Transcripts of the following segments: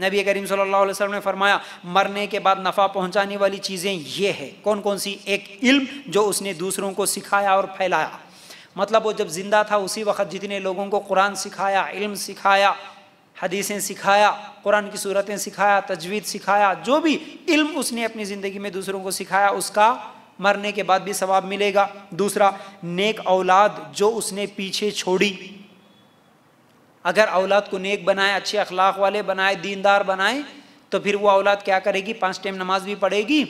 नबी करीम सल्लल्लाहु अलैहि वसल्लम ने फरमाया मरने के बाद नफ़ा पहुंचाने वाली चीज़ें ये है कौन कौन सी एक इल्म जो उसने दूसरों को सिखाया और फैलाया मतलब वो जब ज़िंदा था उसी वक्त जितने लोगों को कुरान सिखाया इल्म सिखाया हदीसें सिखाया कुरान की सूरतें सिखाया तजवीज़ सिखाया जो भी इल्म उसने अपनी ज़िंदगी में दूसरों को सिखाया उसका मरने के बाद भी सवाब मिलेगा दूसरा नेक औलाद जो उसने पीछे छोड़ी अगर औलाद को नेक बनाए अच्छे अखलाक वाले बनाए दीनदार बनाए तो फिर वो औलाद क्या करेगी पाँच टाइम नमाज भी पढ़ेगी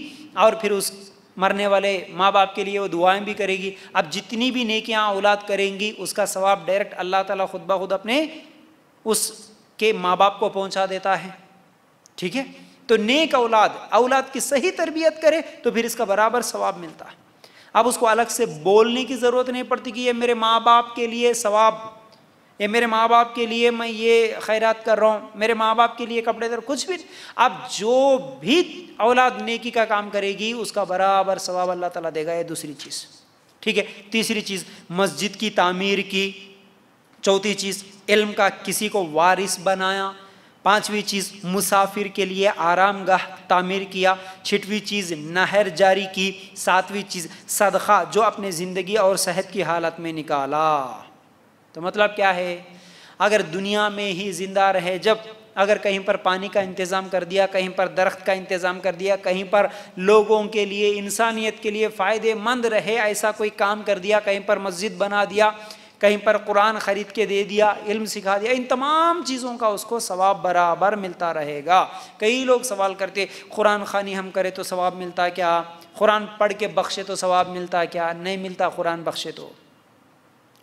और फिर उस मरने वाले माँ बाप के लिए वो दुआएं भी करेगी अब जितनी भी नेकियाँ औलाद करेंगी उसका सवाब डायरेक्ट अल्लाह ताला खुद ब खुद अपने उस के माँ बाप को पहुँचा देता है ठीक है तो नेक औलाद औलाद की सही तरबियत करे तो फिर इसका बराबर सवाब मिलता है अब उसको अलग से बोलने की ज़रूरत नहीं पड़ती कि ये मेरे माँ बाप के लिए सवाब ये मेरे माँ बाप के लिए मैं ये खैरात कर रहा हूँ मेरे माँ बाप के लिए कपड़े दे कुछ भी आप जो भी औलाद नेकी का काम करेगी उसका बराबर सवाब अल्लाह ताला देगा ये दूसरी चीज़ ठीक है तीसरी चीज़ मस्जिद की तामीर की चौथी चीज़ इल्म का किसी को वारिस बनाया पांचवी चीज़ मुसाफिर के लिए आराम गाह तामीर किया छठवीं चीज़ नहर जारी की सातवीं चीज़ सदखा जो अपने ज़िंदगी और सेहत की हालत में निकाला तो मतलब क्या है अगर दुनिया में ही ज़िंदा रहे जब अगर कहीं पर पानी का इंतज़ाम कर दिया कहीं पर दरख्त का इंतज़ाम कर दिया कहीं पर लोगों के लिए इंसानियत के लिए फ़ायदेमंद रहे ऐसा कोई काम कर दिया कहीं पर मस्जिद बना दिया कहीं पर कुरान ख़रीद के दे दिया इल्म सिखा दिया इन तमाम चीज़ों का उसको सवाब बराबर मिलता रहेगा कई लोग सवाल करते कुरान खानी हम करें तो सवाब मिलता क्या कुरान पढ़ के बख्शे तो सवाब मिलता क्या नहीं मिलता कुरान बख्शे तो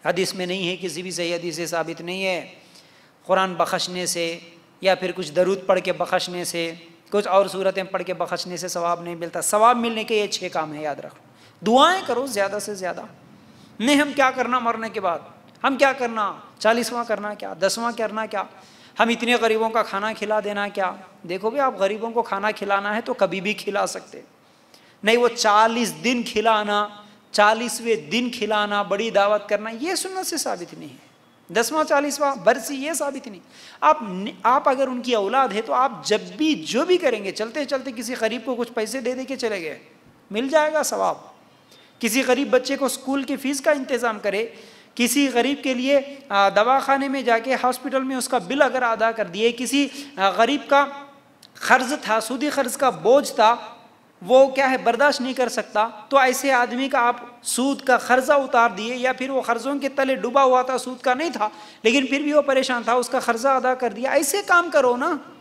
हदीस में नहीं है किसी भी सही हदीस से साबित नहीं है कुरान बख्शने से या फिर कुछ दरूद पढ़ के बख्शने से कुछ और सूरतें पढ़ के बख्शने से सवाब नहीं मिलता सवाब मिलने के ये छः काम है याद रखो दुआएं करो ज़्यादा से ज़्यादा नहीं हम क्या करना मरने के बाद हम क्या करना चालीसवां करना क्या दसवां करना क्या हम इतने गरीबों का खाना खिला देना क्या देखो भाई आप गरीबों को खाना खिलाना है तो कभी भी खिला सकते नहीं वो चालीस दिन खिलाना चालीसवें दिन खिलाना बड़ी दावत करना ये सुनने से साबित नहीं है दसवां चालीसवां बरसी ये साबित नहीं आप आप अगर उनकी औलाद है तो आप जब भी जो भी करेंगे चलते चलते किसी गरीब को कुछ पैसे दे दे के चले गए मिल जाएगा सवाब किसी गरीब बच्चे को स्कूल की फ़ीस का इंतज़ाम करे किसी गरीब के लिए दवाखाने में जाके हॉस्पिटल में उसका बिल अगर अदा कर दिए किसी गरीब का कर्ज था सूदी कर्ज का बोझ था वो क्या है बर्दाश्त नहीं कर सकता तो ऐसे आदमी का आप सूद का खर्जा उतार दिए या फिर वो खर्जों के तले डूबा हुआ था सूद का नहीं था लेकिन फिर भी वो परेशान था उसका खर्जा अदा कर दिया ऐसे काम करो ना